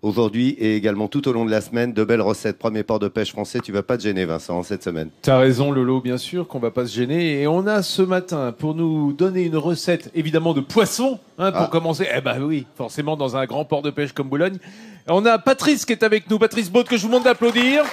aujourd'hui et également tout au long de la semaine. De belles recettes. Premier port de pêche français. Tu vas pas te gêner, Vincent, cette semaine. T'as raison, Lolo, bien sûr qu'on va pas se gêner. Et on a ce matin pour nous donner une recette, évidemment, de poisson, hein, pour ah. commencer. Eh ben oui, forcément, dans un grand port de pêche comme Boulogne. On a Patrice qui est avec nous. Patrice Baud, que je vous montre d'applaudir.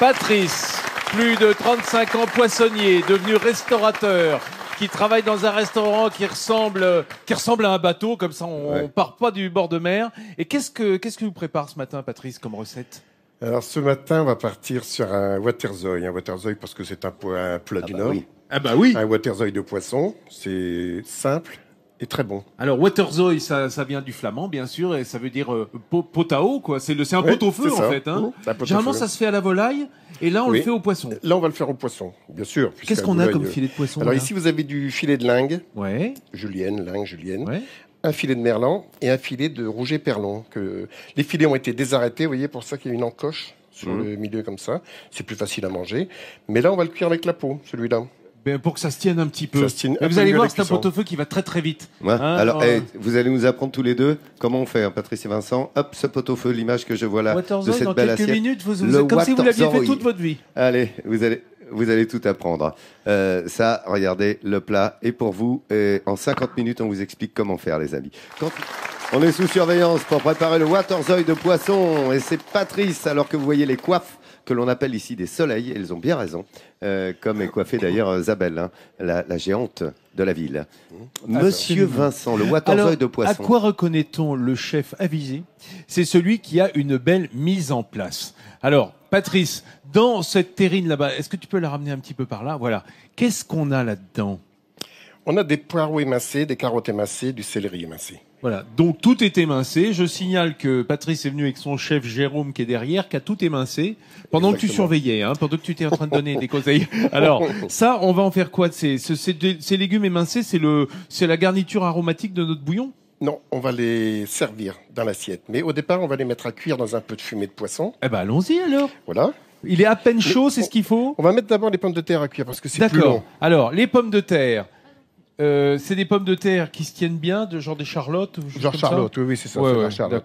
Patrice, plus de 35 ans poissonnier, devenu restaurateur qui travaille dans un restaurant qui ressemble, qui ressemble à un bateau, comme ça on, ne part pas du bord de mer. Et qu'est-ce que, qu'est-ce que vous prépare ce matin, Patrice, comme recette Alors ce matin, on va partir sur un waterzoï. Un waterzoï parce que c'est un, plat ah du bah Nord. Ah bah oui. Un waterzoï de poisson, c'est simple, est très bon. Alors Waterzoy, ça, ça vient du flamand, bien sûr, et ça veut dire pot, à eau, quoi. C'est le, un pot au feu en fait. Hein. Mmh, Généralement, ça se fait à la volaille, et là on le fait au poisson. Là, on va le faire au poisson, bien sûr. Qu'est-ce qu'on a comme euh, filet de poisson Alors ici, vous avez du filet de lingue, julienne, lingue, julienne. un filet de merlan et un filet de rouget perlon. Que les filets ont été désarrêtés, vous voyez, pour ça qu'il y a une encoche sur mmh. le milieu comme ça. C'est plus facile à manger. Mais là, on va le cuire avec la peau, celui-là. Ben, pour que ça se tienne un petit peu. vous allez voir, c'est un poteau pot-au-feu qui va très très vite. Hein, alors, euh, eh, vous allez nous apprendre tous les deux comment on fait, hein, Patrice et Vincent. Hop, ce pot au feu, l'image que je vois là de cette dans belle quelques minutes, vous, vous- êtes comme si vous l'aviez fait toute votre vie. Allez, vous allez, vous allez tout apprendre. Euh, ça, regardez, le plat est pour vous. Et en 50 minutes, on vous explique comment faire, les amis. on est sous surveillance pour préparer le watersoy de poisson. Et c'est Patrice, alors que vous voyez les coiffes que l'on appelle ici des soleils, elles ont bien raison, euh, comme est coiffée d'ailleurs euh, Zabel, hein, la, géante de la ville. Mmh. Monsieur Vincent, le Waterzoï de Poisson. À quoi reconnaît-on le chef avisé C'est celui qui a une belle mise en place. Alors, Patrice, dans cette terrine là-bas, est-ce que tu peux la ramener un petit peu par là Voilà. Qu'est-ce qu'on a là-dedans On a des poireaux émacés, des carottes émacées, du céleri émacé. Voilà, donc tout est émincé. Je signale que Patrice est venu avec son chef Jérôme qui est derrière, qui a tout émincé pendant que tu surveillais, hein, pendant que tu étais en train de donner des conseils. Alors ça, on va en faire quoi de ces, légumes émincés C'est le, c'est la garniture aromatique de notre bouillon non, on va les servir dans l'assiette. Mais au départ, on va les mettre à cuire dans un peu de fumée de poisson. Eh ben, allons-y alors. Voilà. Il est à peine chaud, c'est ce qu'il faut. On va mettre d'abord les pommes de terre à cuire parce que c'est plus long. D'accord. Alors, les pommes de terre, euh, c'est des pommes de terre qui se tiennent bien, de genre des charlottes. Genre charlotte, oui, oui, c'est ça. c'est charlotte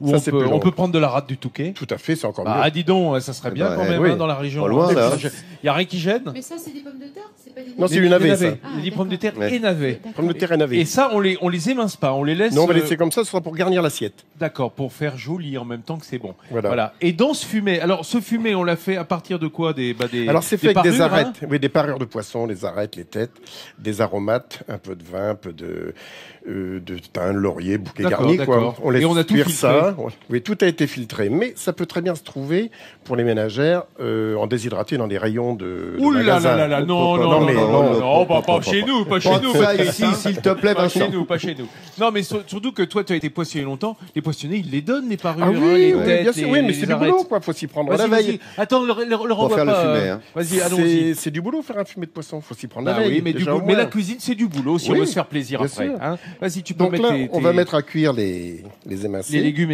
on, peut, prendre de la rate du Touquet. Tout à fait, c'est encore bah, mieux. Ah, dis donc, ça serait eh bien ben, quand eh même hein, dans la région. Il n'y a rien qui gêne. Mais ça, c'est des pommes de terre pas des Non, c'est une navet, ah, des pommes de terre et navets. Pommes de terre et navets. Et ça, on les, on les émince pas, on les laisse. Non, on va euh, laisser comme ça, ce sera pour garnir l'assiette. D'accord, pour faire joli en même temps que c'est bon. Voilà. Et dans ce fumet, alors ce fumet, on l'a fait à partir de quoi des, bah, des, Alors, c'est fait avec des hein arêtes. oui, des parures de poisson, les arêtes, les têtes, des aromates, un peu de vin, un peu de, euh, de thym, laurier, bouquet garni, quoi. On laisse cuire ça Hein oui, tout a été filtré, mais ça peut très bien se trouver pour les ménagères euh, en déshydraté dans des rayons de. Ouh là là là non non non non non pas chez nous pas chez nous pas s'il te plaît pas chez nous pas chez nous non mais surtout que toi tu as été poissonné longtemps les poissonniers ils les donnent les parures ah hein, oui, bien sûr oui mais c'est du boulot quoi faut s'y prendre la veille attends le, le, renvoie pas euh, hein. vas-y allons-y c'est du boulot faire un fumet de poisson faut s'y prendre la bah veille mais la cuisine c'est du boulot si on veut se faire plaisir après hein. vas-y tu peux mettre on va mettre à cuire les les émincés les légumes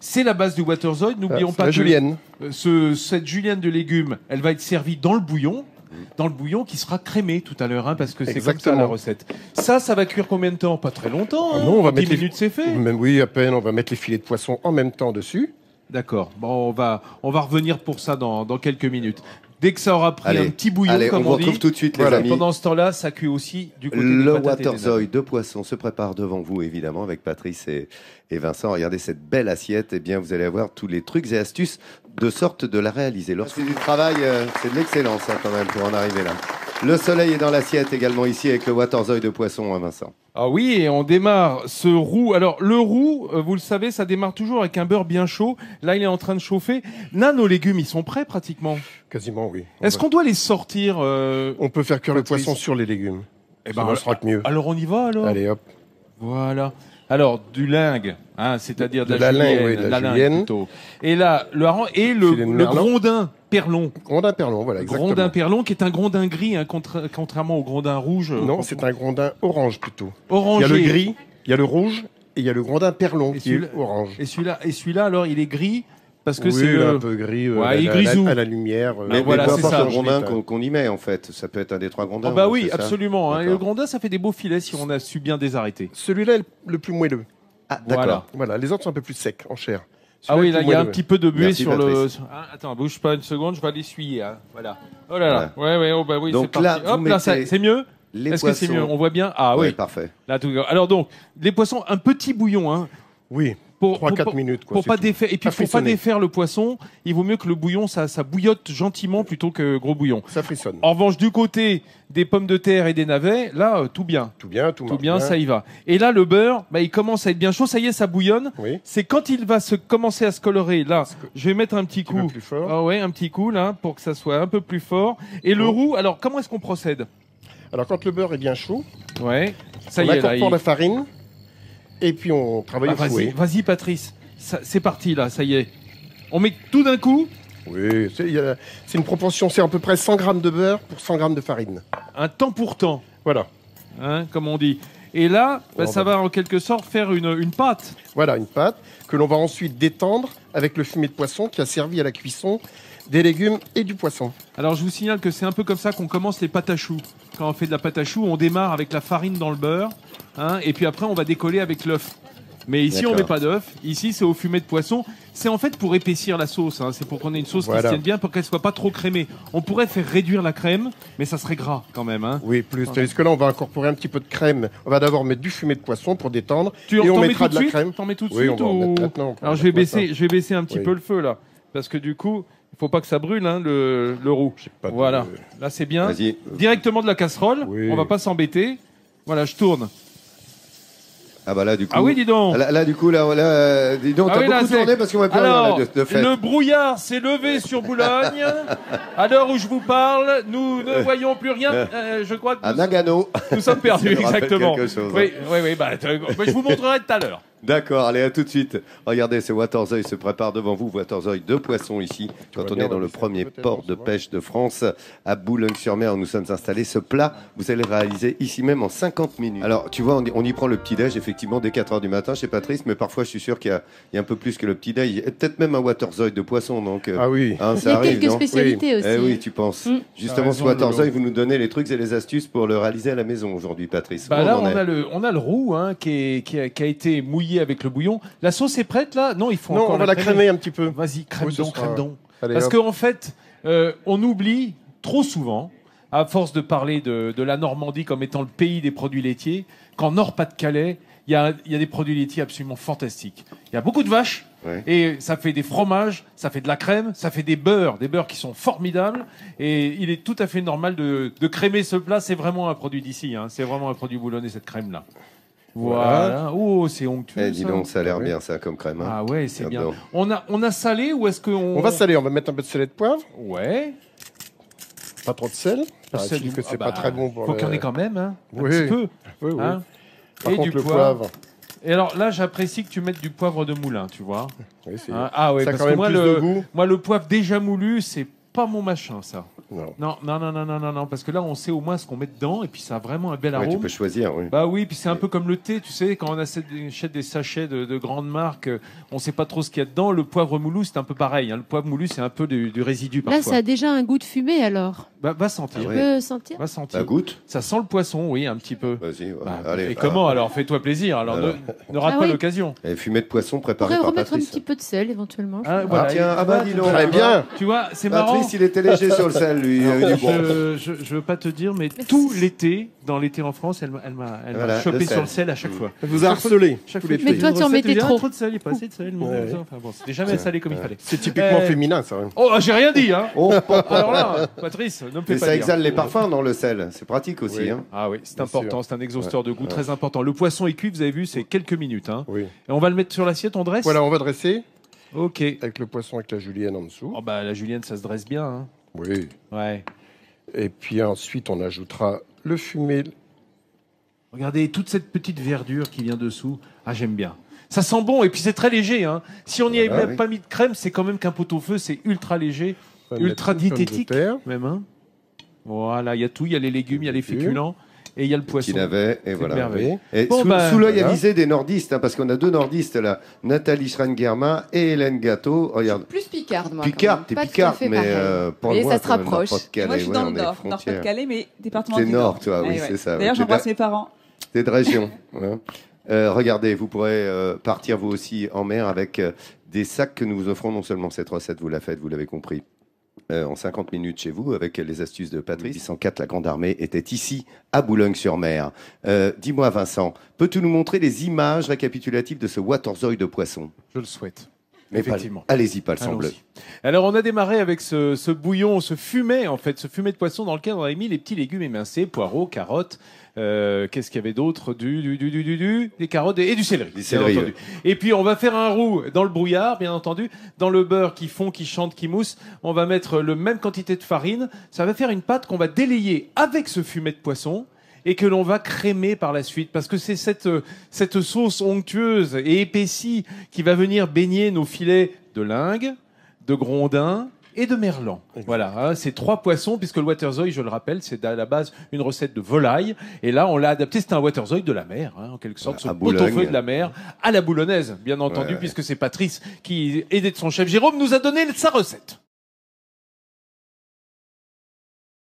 c'est la base du Waterzoid. N'oublions ah, pas que euh, cette julienne de légumes, elle va être servie dans le bouillon. Dans le bouillon qui sera crémé tout à l'heure, hein, parce que c'est exactement la recette. Ça, ça va cuire combien de temps Pas très longtemps. Ah hein. non, on va mettre les... fait. oui, à peine. On va mettre les filets de poisson en même temps dessus. D'accord. Bon, on va, on va revenir pour ça dans, dans quelques minutes. Dès que ça aura pris un petit bouillon, comme on, on retrouve tout de suite les amis. Pendant ce temps-là, ça cuit aussi du côté Le waterzoil de poisson se prépare devant vous, évidemment, avec Patrice et, Vincent. Regardez cette belle assiette. Eh bien, vous allez avoir tous les trucs et astuces de sorte de la réaliser. C'est du travail, euh, c'est de l'excellence hein, quand même pour en arriver là. Le soleil est dans l'assiette également ici avec le Waterzoil de poisson, hein, Vincent. Ah oui, et on démarre ce roux. Alors le roux, euh, vous le savez, ça démarre toujours avec un beurre bien chaud. Là, il est en train de chauffer. Là, nos légumes, ils sont prêts pratiquement. Quasiment, oui. Est-ce qu'on doit les sortir euh, On peut faire cuire le poisson sur les légumes. Eh ben, on sera mieux. Alors on y va alors. Allez hop. Voilà. Alors, du lingue, hein, c'est-à-dire de, la, la, Et là, le hareng et le, grondin perlon. Grondin perlon, voilà, exactement. Grondin perlon qui est un grondin gris, hein, contrairement au grondin rouge. Euh, non, c'est un grondin orange plutôt. Orange. Il y a le gris, il y a le rouge et il y a le grondin perlon qui est orange. Et celui-là, et celui-là, alors, il est gris parce que oui, c'est un peu gris euh, à, la, lumière. Mais, euh, mais voilà, c'est ça. Grondin euh, qu'on y met en fait, ça peut être un des trois Grondins. Oh bah hein, oui, absolument. Hein, le Grondin, ça fait des beaux filets si on a su bien désarrêter. Celui-là le plus moelleux. Ah d'accord. Voilà. les autres sont un peu plus secs en chair. Ah oui, là il y a un petit peu de buée sur le. Ah, attends, bouge pas une seconde, je vais l'essuyer. Hein. Voilà. Oh là là. Ouais, ouais, oh, bah oui, c'est parti. Hop là, c'est mieux. Est-ce que c'est mieux On voit bien Ah oui. Parfait. Alors donc, les poissons, un petit bouillon, hein. Oui pour, 3, pas défaire, et puis pas défaire le poisson, il vaut mieux que le bouillon, ça, ça bouillotte gentiment plutôt que gros bouillon. Ça frissonne. En revanche, du côté des pommes de terre et des navets, là, euh, tout bien. Tout bien, tout, tout bien, ça y va. Et là, le beurre, bah, il commence à être bien chaud, ça y est, ça bouillonne. C'est quand il va se commencer à se colorer, là, je vais mettre un petit coup. Un plus Ah ouais, un petit coup, là, pour que ça soit un peu plus fort. Et le roux, alors, comment est-ce qu'on procède Alors, quand le beurre est bien chaud, ouais. ça y est, là, la farine et puis on travaille ah, au vas-y, vas Patrice, c'est parti là, ça y est. On met tout d'un coup Oui, c'est une proportion, c'est à peu près 100 grammes de beurre pour 100 grammes de farine. un temps pour temps, Voilà, hein, comme on dit. Et là, bah, ça bah. va en quelque sorte faire une, une pâte. voilà une pâte que l'on va ensuite détendre avec le fumet de poisson qui a servi à la cuisson des légumes et du poisson. Alors je vous signale que c'est un peu comme ça qu'on commence les pâtes à choux. Quand on fait de la pâte à choux, on démarre avec la farine dans le beurre, hein, et puis après on va décoller avec l'œuf. Mais ici on met pas d'œuf, ici c'est au fumet de poisson. C'est en fait pour épaissir la sauce, hein. c'est pour qu'on ait une sauce qui se tienne bien, pour qu'elle soit pas trop crémée. On pourrait faire réduire la crème, mais ça serait gras quand même. Hein. Oui, plus. Parce que là on va incorporer un petit peu de crème. On va d'abord mettre du fumet de poisson pour détendre, tu et on mettra de la crème. T'en mets tout de suite ou... Alors je vais baisser, je vais baisser un petit peu le feu là, parce que du coup il faut pas que ça brûle, hein, le, le roux. voilà. Là, c'est bien. Directement de la casserole. On va pas s'embêter. Voilà, je tourne. Ah bah là du coup. Ah oui, dis donc. Là, du coup là, là dis donc ah beaucoup tourné parce qu'on va plus de, le brouillard s'est levé sur Boulogne. à l'heure où je vous parle, nous ne euh. voyons plus rien. Euh. Euh, je crois que À Nagano. nous sommes perdus, exactement. Hein. Oui, oui, oui. Bah, bah, je vous montrerai tout à l'heure. D'accord, allez, à tout de suite. Regardez, c'est eye se prépare devant vous. eye de poisson, ici, quand on est dans le premier port de pêche de France, à Boulogne-sur-Mer, où nous sommes installés. Ce plat, vous allez le réaliser ici même en 50 minutes. Alors, tu vois, on y, prend le petit-déj, effectivement, dès 4 h du matin chez Patrice, mais parfois, je suis sûr qu'il y, a un peu plus que le petit-déj. Peut-être même un eye de poisson. donc. Euh, ah oui, hein, ça a quelques spécialités eh aussi. Eh oui, tu penses. Mm. Justement, ce eye, vous nous donnez les trucs et les astuces pour le réaliser à la maison aujourd'hui, Patrice. Bah là, on, a le, roux hein, qui a été mouillé avec le bouillon. La sauce est prête là Non, il faut encore on va la crémer, un petit peu. Vas-y, crème donc, crème donc. Parce qu'en fait, euh, on oublie trop souvent, à force de parler de, la Normandie comme étant le pays des produits laitiers, qu'en Nord-Pas-de-Calais, il y, a, des produits laitiers absolument fantastiques. Il y a beaucoup de vaches et ça fait des fromages, ça fait de la crème, ça fait des beurres, des beurres qui sont formidables et il est tout à fait normal de, de crémer ce plat. C'est vraiment un produit d'ici, hein. c'est vraiment un produit boulonnais cette crème là. Voilà. Oh, c'est onctueux. Eh, dis donc, ça, a l'air bien, ça, comme crème. Hein. Ah ouais, c'est bien. On a, on a salé ou est-ce qu'on. On va saler, on va mettre un peu de sel de poivre, Ouais. pas trop de sel. Paraît-il que c'est ah pas bah, très bon pour Faut le- qu'il y en ait quand même, hein. Un petit peu. Hein. Par Et contre, du le poivre. Et alors là, j'apprécie que tu mettes du poivre de moulin, tu vois. Oui, c'est- hein. ah ouais, ça parce quand que même moi plus de goût. moi, le poivre déjà moulu, c'est pas mon machin, ça. Non. non. non, non, non, non, parce que là, on sait au moins ce qu'on met dedans, et puis ça a vraiment un bel arôme. tu peux choisir, oui. Bah oui, puis c'est un peu comme le thé, tu sais, quand on achète des sachets de, grandes marques, euh, on sait pas trop ce qu'il y a dedans. Le poivre moulu, c'est un peu pareil. Hein. Le poivre moulu, c'est un peu du, résidu Là, ça a déjà un goût de fumée, alors. Bah, va sentir. Tu ah peux sentir Va sentir. Ça goûte Ça sent le poisson, oui, un petit peu. Vas-y, bah, allez. Et comment ah. alors Fais-toi plaisir, alors, ne, rate ah pas l'occasion. Et fumet de poisson préparé par Patrice. remettre un petit peu de sel, éventuellement. Ah, tiens, ah bah dis eh bien. Tu vois, c'est marrant. Patrice, il était léger sur le sel. je, ne veux pas te dire, mais tout l'été, dans l'été en France, elle, m'a- elle chopé sur le sel à chaque fois. Elle vous a harcelé Chaque Mais toi, tu en mettais trop. de sel, il pas assez de sel. c'était jamais salé comme il fallait. C'est typiquement euh, féminin, ça. Hein. Oh, j'ai rien dit, hein oh. Alors là, Patrice, ne me fais pas pas ça exhale les parfums dans le sel. C'est pratique aussi. hein. Ah oui, c'est important, c'est un exhausteur de goût très important. Le poisson est cuit, vous avez vu, c'est quelques minutes. Hein. Et on va le mettre sur l'assiette, on dresse Voilà, on va dresser Ok. avec le poisson avec la julienne en dessous. Oh bah la julienne, ça se dresse bien. Hein. Oui. Ouais. Et puis ensuite, on ajoutera le fumet. Regardez toute cette petite verdure qui vient dessous. Ah, j'aime bien. Ça sent bon et puis c'est très léger. Hein. Si on n'y avait pas mis de crème, c'est quand même qu'un pot-au-feu, c'est ultra léger, ultra diététique même. Hein. Voilà, il y a tout, il y a les légumes, il y a les féculents, et il y a le poisson. Qui avait, et voilà. Merveilleux. Et bah, sous, l'œil avisé des nordistes, hein, parce qu'on a deux nordistes là, Nathalie Schrangerma et Hélène Gâteau. Oh, regarde. Plus Picard, moi. Picard, t'es Picard, mais euh, pour moi, ça se rapproche. moi, je suis dans le Nord, Nord-Pas-de-Calais, mais département du Nord. toi, oui, eh c'est ça. D'ailleurs, j'embrasse mes parents. C'est de région. Euh, regardez, vous pourrez euh, partir vous aussi en mer avec des sacs que nous vous offrons. Non seulement cette recette, vous la faites, vous l'avez compris, euh, en 50 minutes chez vous avec les astuces de Patrice. 1804, la Grande Armée était ici, à Boulogne-sur-Mer. Euh, dis-moi, Vincent, peux-tu nous montrer les images récapitulatives de ce Waterzoy de poisson Je le souhaite. Effectivement. Allez-y, pas le bleu. Alors, on a démarré avec ce, ce, bouillon, ce fumet, en fait, ce fumet de poisson dans lequel on avait mis les petits légumes émincés, poireaux, carottes. Euh, qu'est-ce qu'il y avait d'autre du, du, du, du, du, des carottes et, du céleri. céleri Et puis, on va faire un roux dans le brouillard, bien entendu, dans le beurre qui fond, qui chante, qui mousse. On va mettre le même quantité de farine. Ça va faire une pâte qu'on va délayer avec ce fumet de poisson et que l'on va crémer par la suite parce que c'est cette, euh, cette sauce onctueuse et épaissie qui va venir baigner nos filets de lingue, de grondin, et de merlan. Voilà, hein, ces trois poissons, puisque le eye, je le rappelle, c'est à la base une recette de volaille. Et là, on l'a adapté, c'est un eye de la mer, hein, en quelque sorte, ce pot-au-feu de la mer, à la boulonnaise, bien entendu, puisque c'est Patrice qui, aidé de son chef Jérôme, nous a donné sa recette.